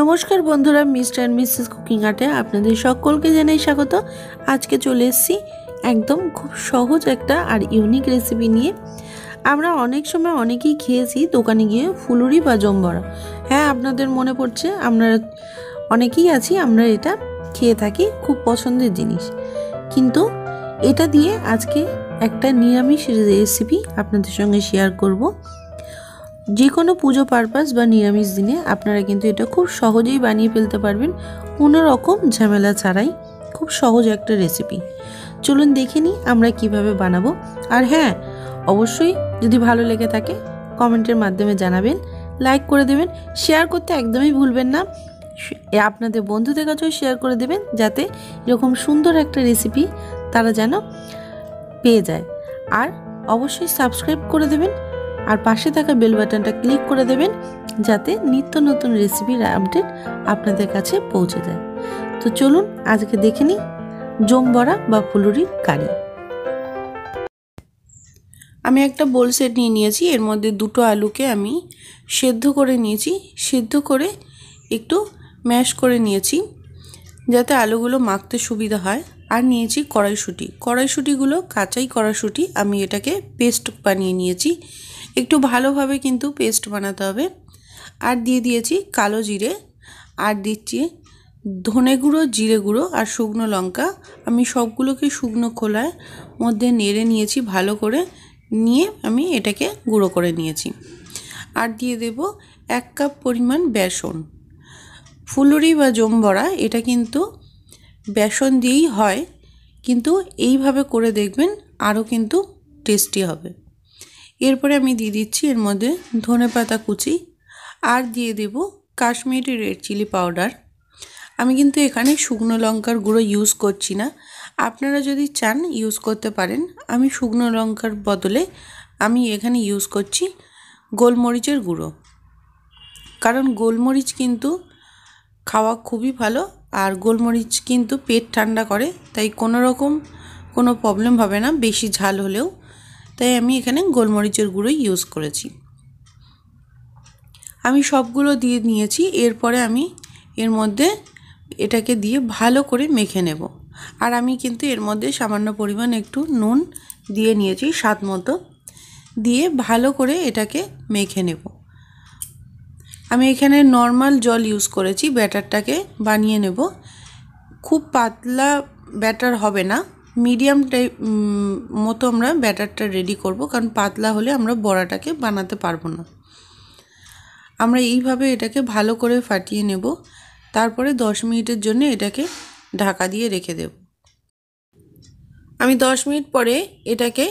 নমস্কার বন্ধুরা Mr and Mrs cooking আর্টে আপনাদের সকলকে জানাই স্বাগত আজকে চলে এসেছি একদম খুব সহজ একটা আর ইউনিক রেসিপি নিয়ে আমরা অনেক সময় অনেকেই খেয়েছি দোকানে গিয়ে ফুলুরি বা জম্বরা হ্যাঁ আপনাদের মনে পড়ছে আমরা অনেকেই আছি আমরা এটা খেয়ে থাকি খুব পছন্দের জিনিস কিন্তু এটা দিয়ে আজকে একটা নিরামিষ রেসিপি আপনাদের সঙ্গে শেয়ার করব যে কোনো পুজো পারপাস বা নিরামিষ দিনে আপনারা কিন্তু এটা খুব সহজেই বানিয়ে ফেলতে পারবেন কোনো রকম ঝামেলা ছাড়াই খুব সহজ একটা রেসিপি চলুন দেখে নিই আমরা কিভাবে বানাবো আর হ্যাঁ অবশ্যই যদি ভালো লেগে থাকে কমেন্টের মাধ্যমে জানাবেন লাইক করে দেবেন শেয়ার করতে একদমই ভুলবেন না আপনাদের বন্ধুদের কাছেও শেয়ার করে দেবেন যাতে এরকম সুন্দর একটা রেসিপি তারা যেন পেয়ে যায় আর অবশ্যই সাবস্ক্রাইব করে দেবেন আর পাশে থাকা বেল বাটনটা ক্লিক করে দেবেন যাতে নিত্য নতুন রেসিপির আপডেট আপনাদের কাছে পৌঁছে যায় তো চলুন আজকে দেখে নিই জোমবড়া বা ফুলুরির কারি আমি একটা বোল সেট নিয়ে নিয়েছি এর মধ্যে দুটো আলুকে আমি সেদ্ধ করে নিয়েছি সেদ্ধ করে একটু ম্যাশ করে নিয়েছি যাতে আলুগুলো মাখতে সুবিধা হয় আর নিয়েছি কড়াইশুঁটি কড়াইশুঁটিগুলো কাঁচাই কড়াইশুঁটি আমি এটাকে পেস্ট বানিয়ে নিয়েছি একটু ভালোভাবে কিন্তু পেস্ট বানাতে হবে আর দিয়ে দিয়েছি কালো জিরে আর দিচ্ছি ধনে গুঁড়ো জিরে গুঁড়ো আর শুকনো লঙ্কা আমি সবগুলোকে শুকনো খোলায় মধ্যে নেড়ে নিয়েছি ভালো করে নিয়ে আমি এটাকে গুঁড়ো করে নিয়েছি আর দিয়ে দেব এক কাপ পরিমাণ বেসন ফুলুরি বা জমবড়া এটা কিন্তু বেসন দিয়েই হয় কিন্তু এইভাবে করে দেখবেন আরও কিন্তু টেস্টি হবে এরপরে আমি দিয়ে দিচ্ছি এর মধ্যে ধনে পাতা কুচি আর দিয়ে দেব কাশ্মীরি রেড চিলি পাউডার আমি কিন্তু এখানে শুকনো লঙ্কার গুঁড়ো ইউজ করছি না আপনারা যদি চান ইউজ করতে পারেন আমি শুকনো লঙ্কার বদলে আমি এখানে ইউজ করছি গোলমরিচের গুঁড়ো কারণ গোলমরিচ কিন্তু খাওয়া খুবই ভালো আর গোলমরিচ কিন্তু পেট ঠান্ডা করে তাই কোনো রকম কোনো প্রবলেম হবে না বেশি ঝাল হলেও তাই আমি এখানে গোলমরিচের গুঁড়ো ইউজ করেছি আমি সবগুলো দিয়ে নিয়েছি এরপরে আমি এর মধ্যে এটাকে দিয়ে ভালো করে মেখে নেব আর আমি কিন্তু এর মধ্যে সামান্য পরিমাণ একটু নুন দিয়ে নিয়েছি স্বাদ মতো দিয়ে ভালো করে এটাকে মেখে নেব আমি এখানে নর্মাল জল ইউজ করেছি ব্যাটারটাকে বানিয়ে নেব খুব পাতলা ব্যাটার হবে না মিডিয়াম টাইপ মতো আমরা ব্যাটারটা রেডি করব কারণ পাতলা হলে আমরা বড়াটাকে বানাতে পারবো না আমরা এইভাবে এটাকে ভালো করে ফাটিয়ে নেব তারপরে 10 মিনিটের জন্য এটাকে ঢাকা দিয়ে রেখে দেব আমি 10 মিনিট পরে এটাকে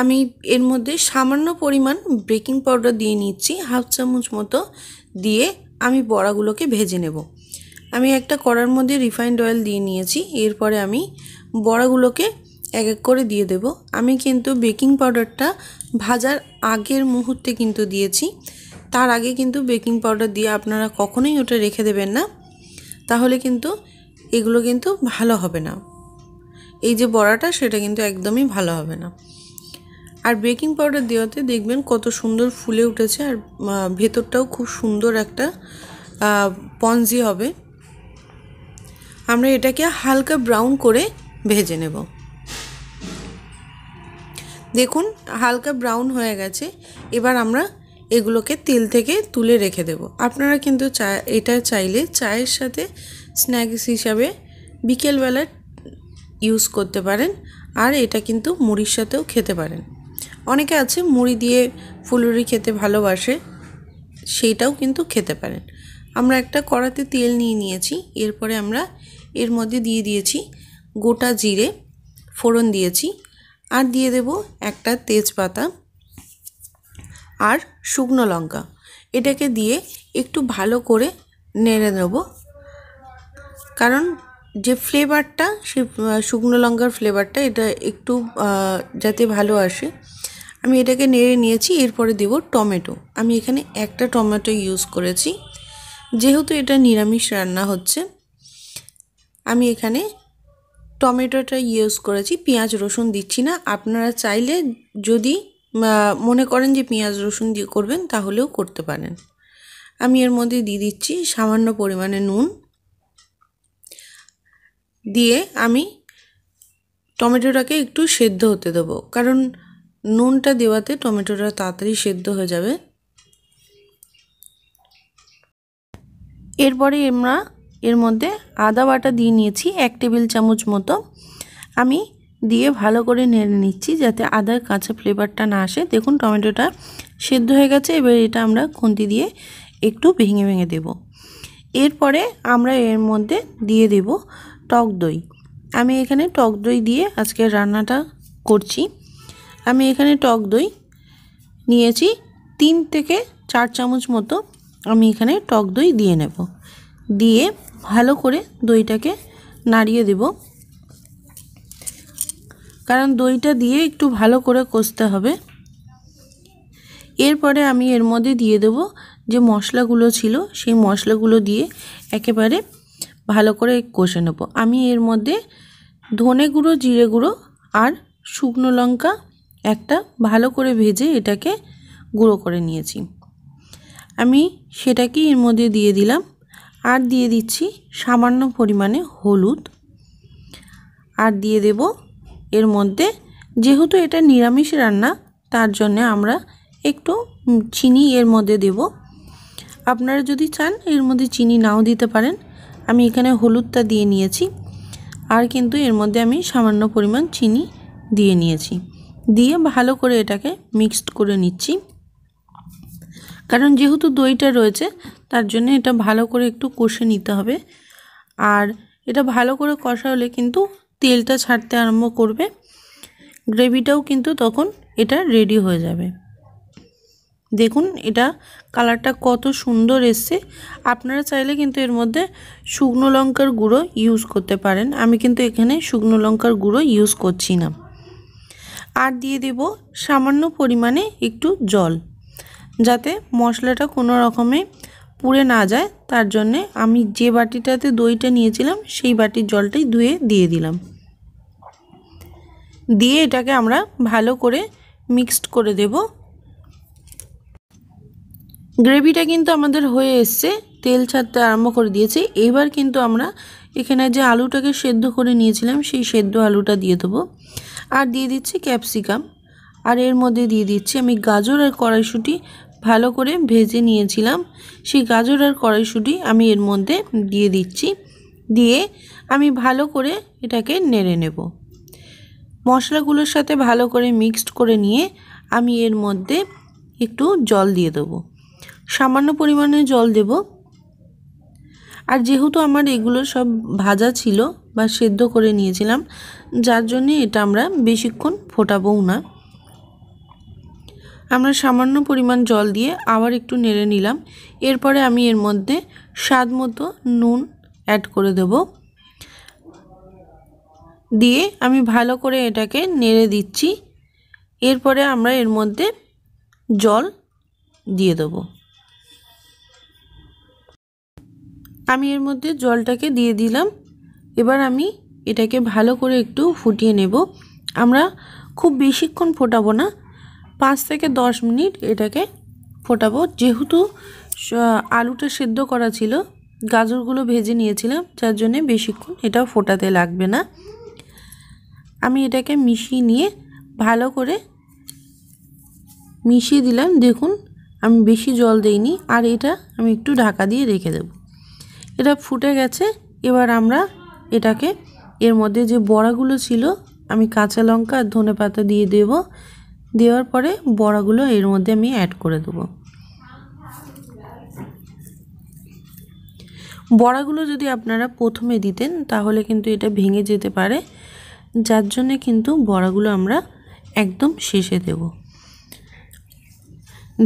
আমি এর মধ্যে সামান্য পরিমাণ বেকিং পাউডার দিয়ে নিচ্ছি হাফ চামচ মতো দিয়ে আমি বড়াগুলোকে ভেজে নেব আমি একটা কড়ার মধ্যে রিফাইন্ড অয়েল দিয়ে নিয়েছি এরপরে আমি বড়াগুলোকে এক এক করে দিয়ে দেব আমি কিন্তু বেকিং পাউডারটা ভাজার আগের মুহূর্তে কিন্তু দিয়েছি তার আগে কিন্তু বেকিং পাউডার দিয়ে আপনারা কখনোই ওটা রেখে দেবেন না তাহলে কিন্তু এগুলো কিন্তু ভালো হবে না এই যে বড়াটা সেটা কিন্তু একদমই ভালো হবে না আর বেকিং পাউডার দেওয়াতে দেখবেন কত সুন্দর ফুলে উঠেছে আর ভেতরটাও খুব সুন্দর একটা পঞ্জি হবে আমরা এটাকে হালকা ব্রাউন করে ভেজে নেব দেখুন হালকা ব্রাউন হয়ে গেছে এবার আমরা এগুলোকে তেল থেকে তুলে রেখে দেব আপনারা কিন্তু চা এটা চাইলে চায়ের সাথে স্ন্যাক্স হিসাবে বিকেলবেলা ইউজ করতে পারেন আর এটা কিন্তু মুড়ির সাথেও খেতে পারেন অনেকে আছে মুড়ি দিয়ে ফুলুরি খেতে ভালোবাসে সেইটাও কিন্তু খেতে পারেন আমরা একটা কড়াতে তেল নিয়ে নিয়েছি এরপরে আমরা এর মধ্যে দিয়ে দিয়েছি গোটা জিরে ফোড়ন দিয়েছি আর দিয়ে দেব একটা তেজপাতা আর শুকনো লঙ্কা এটাকে দিয়ে একটু ভালো করে নেড়ে নেব কারণ যে ফ্লেভারটা সে শুকনো লঙ্কার ফ্লেভারটা এটা একটু যাতে ভালো আসে আমি এটাকে নেড়ে নিয়েছি এরপরে দেব টমেটো আমি এখানে একটা টমেটো ইউজ করেছি যেহেতু এটা নিরামিষ রান্না হচ্ছে আমি এখানে টমেটোটা ইউজ করেছি পেঁয়াজ রসুন দিচ্ছি না আপনারা চাইলে যদি মনে করেন যে পেঁয়াজ রসুন দিয়ে করবেন তাহলেও করতে পারেন আমি এর মধ্যে দিয়ে দিচ্ছি সামান্য পরিমাণে নুন দিয়ে আমি টমেটোটাকে একটু সেদ্ধ হতে দেবো কারণ নুনটা দেওয়াতে টমেটোটা তাড়াতাড়ি সেদ্ধ হয়ে যাবে এরপরে আমরা এর মধ্যে আদা বাটা দিয়ে নিয়েছি এক টেবিল চামচ মতো আমি দিয়ে ভালো করে নেড়ে নিচ্ছি যাতে আদার কাঁচা ফ্লেভারটা না আসে দেখুন টমেটোটা সেদ্ধ হয়ে গেছে এবার এটা আমরা খুন্তি দিয়ে একটু ভেঙে ভেঙে দেব এরপরে আমরা এর মধ্যে দিয়ে দেব টক দই আমি এখানে টক দই দিয়ে আজকে রান্নাটা করছি আমি এখানে টক দই নিয়েছি তিন থেকে চার চামচ মতো আমি এখানে টক দই দিয়ে নেব দিয়ে ভালো করে দইটাকে নাড়িয়ে দেব কারণ দইটা দিয়ে একটু ভালো করে কষতে হবে এরপরে আমি এর মধ্যে দিয়ে দেব যে মশলাগুলো ছিল সেই মশলাগুলো দিয়ে একেবারে ভালো করে কষে নেব আমি এর মধ্যে ধনে গুঁড়ো জিরে গুঁড়ো আর শুকনো লঙ্কা একটা ভালো করে ভেজে এটাকে গুঁড়ো করে নিয়েছি আমি সেটাকেই এর মধ্যে দিয়ে দিলাম আর দিয়ে দিচ্ছি সামান্য পরিমাণে হলুদ আর দিয়ে দেব এর মধ্যে যেহেতু এটা নিরামিষ রান্না তার জন্য আমরা একটু চিনি এর মধ্যে দেব আপনারা যদি চান এর মধ্যে চিনি নাও দিতে পারেন আমি এখানে হলুদটা দিয়ে নিয়েছি আর কিন্তু এর মধ্যে আমি সামান্য পরিমাণ চিনি দিয়ে নিয়েছি দিয়ে ভালো করে এটাকে মিক্সড করে নিচ্ছি কারণ যেহেতু দইটা রয়েছে তার জন্য এটা ভালো করে একটু কষে নিতে হবে আর এটা ভালো করে কষা হলে কিন্তু তেলটা ছাড়তে আরম্ভ করবে গ্রেভিটাও কিন্তু তখন এটা রেডি হয়ে যাবে দেখুন এটা কালারটা কত সুন্দর এসছে আপনারা চাইলে কিন্তু এর মধ্যে শুকনো লঙ্কার গুঁড়ো ইউজ করতে পারেন আমি কিন্তু এখানে শুকনো লঙ্কার গুঁড়ো ইউজ করছি না আর দিয়ে দেব সামান্য পরিমাণে একটু জল যাতে মশলাটা কোনো রকমে পুড়ে না যায় তার জন্যে আমি যে বাটিটাতে দইটা নিয়েছিলাম সেই বাটির জলটাই ধুয়ে দিয়ে দিলাম দিয়ে এটাকে আমরা ভালো করে মিক্সড করে দেব গ্রেভিটা কিন্তু আমাদের হয়ে এসছে তেল ছাড়তে আরম্ভ করে দিয়েছে এবার কিন্তু আমরা এখানে যে আলুটাকে সেদ্ধ করে নিয়েছিলাম সেই সেদ্ধ আলুটা দিয়ে দেবো আর দিয়ে দিচ্ছি ক্যাপসিকাম আর এর মধ্যে দিয়ে দিচ্ছি আমি গাজর আর কড়াইশুঁটি ভালো করে ভেজে নিয়েছিলাম সেই গাজর আর কড়াইশুঁটি আমি এর মধ্যে দিয়ে দিচ্ছি দিয়ে আমি ভালো করে এটাকে নেড়ে নেব মশলাগুলোর সাথে ভালো করে মিক্সড করে নিয়ে আমি এর মধ্যে একটু জল দিয়ে দেব সামান্য পরিমাণে জল দেব আর যেহেতু আমার এগুলো সব ভাজা ছিল বা সেদ্ধ করে নিয়েছিলাম যার জন্যে এটা আমরা বেশিক্ষণ ফোটাবও না আমরা সামান্য পরিমাণ জল দিয়ে আবার একটু নেড়ে নিলাম এরপরে আমি এর মধ্যে স্বাদ মতো নুন অ্যাড করে দেব দিয়ে আমি ভালো করে এটাকে নেড়ে দিচ্ছি এরপরে আমরা এর মধ্যে জল দিয়ে দেব আমি এর মধ্যে জলটাকে দিয়ে দিলাম এবার আমি এটাকে ভালো করে একটু ফুটিয়ে নেব আমরা খুব বেশিক্ষণ ফোটাবো না পাঁচ থেকে দশ মিনিট এটাকে ফোটাবো যেহেতু আলুটা সেদ্ধ করা ছিল গাজরগুলো ভেজে নিয়েছিলাম যার জন্যে বেশিক্ষণ এটা ফোটাতে লাগবে না আমি এটাকে মিশিয়ে নিয়ে ভালো করে মিশিয়ে দিলাম দেখুন আমি বেশি জল দেইনি আর এটা আমি একটু ঢাকা দিয়ে রেখে দেব এটা ফুটে গেছে এবার আমরা এটাকে এর মধ্যে যে বড়াগুলো ছিল আমি কাঁচা লঙ্কা আর ধনে পাতা দিয়ে দেব দেওয়ার পরে বড়াগুলো এর মধ্যে আমি অ্যাড করে দেবো বড়াগুলো যদি আপনারা প্রথমে দিতেন তাহলে কিন্তু এটা ভেঙে যেতে পারে যার জন্যে কিন্তু বড়াগুলো আমরা একদম শেষে দেব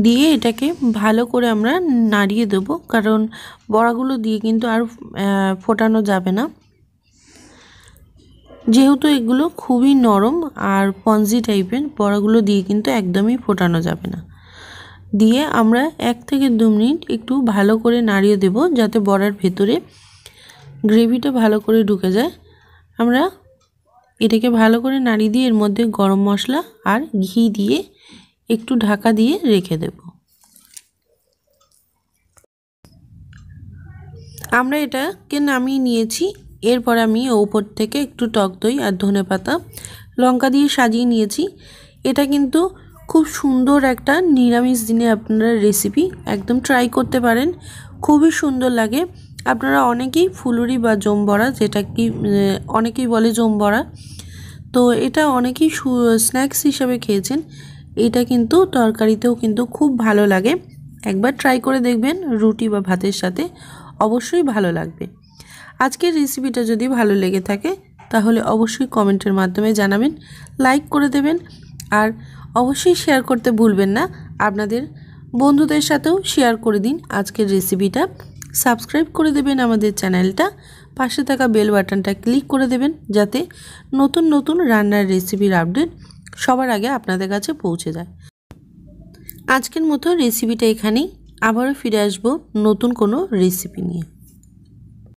দিয়ে এটাকে ভালো করে আমরা নাড়িয়ে দেব কারণ বড়াগুলো দিয়ে কিন্তু আর ফোটানো যাবে না যেহেতু এগুলো খুবই নরম আর পঞ্জি টাইপের বড়াগুলো দিয়ে কিন্তু একদমই ফোটানো যাবে না দিয়ে আমরা এক থেকে দু মিনিট একটু ভালো করে নাড়িয়ে দেব যাতে বড়ার ভেতরে গ্রেভিটা ভালো করে ঢুকে যায় আমরা এটাকে ভালো করে নাড়িয়ে দিয়ে এর মধ্যে গরম মশলা আর ঘি দিয়ে একটু ঢাকা দিয়ে রেখে দেব আমরা এটাকে নামিয়ে নিয়েছি এরপর আমি ওপর থেকে একটু টক দই আর ধনে পাতা লঙ্কা দিয়ে সাজিয়ে নিয়েছি এটা কিন্তু খুব সুন্দর একটা নিরামিষ দিনে আপনারা রেসিপি একদম ট্রাই করতে পারেন খুবই সুন্দর লাগে আপনারা অনেকেই ফুলুরি বা জম্বরা যেটা কি অনেকেই বলে জম্বরা তো এটা অনেকেই স্ন্যাক্স হিসাবে খেয়েছেন এটা কিন্তু তরকারিতেও কিন্তু খুব ভালো লাগে একবার ট্রাই করে দেখবেন রুটি বা ভাতের সাথে অবশ্যই ভালো লাগবে আজকের রেসিপিটা যদি ভালো লেগে থাকে তাহলে অবশ্যই কমেন্টের মাধ্যমে জানাবেন লাইক করে দেবেন আর অবশ্যই শেয়ার করতে ভুলবেন না আপনাদের বন্ধুদের সাথেও শেয়ার করে দিন আজকের রেসিপিটা সাবস্ক্রাইব করে দেবেন আমাদের চ্যানেলটা পাশে থাকা বেল বাটনটা ক্লিক করে দেবেন যাতে নতুন নতুন রান্নার রেসিপির আপডেট সবার আগে আপনাদের কাছে পৌঁছে যায় আজকের মতো রেসিপিটা এখানেই আবারও ফিরে আসব নতুন কোনো রেসিপি নিয়ে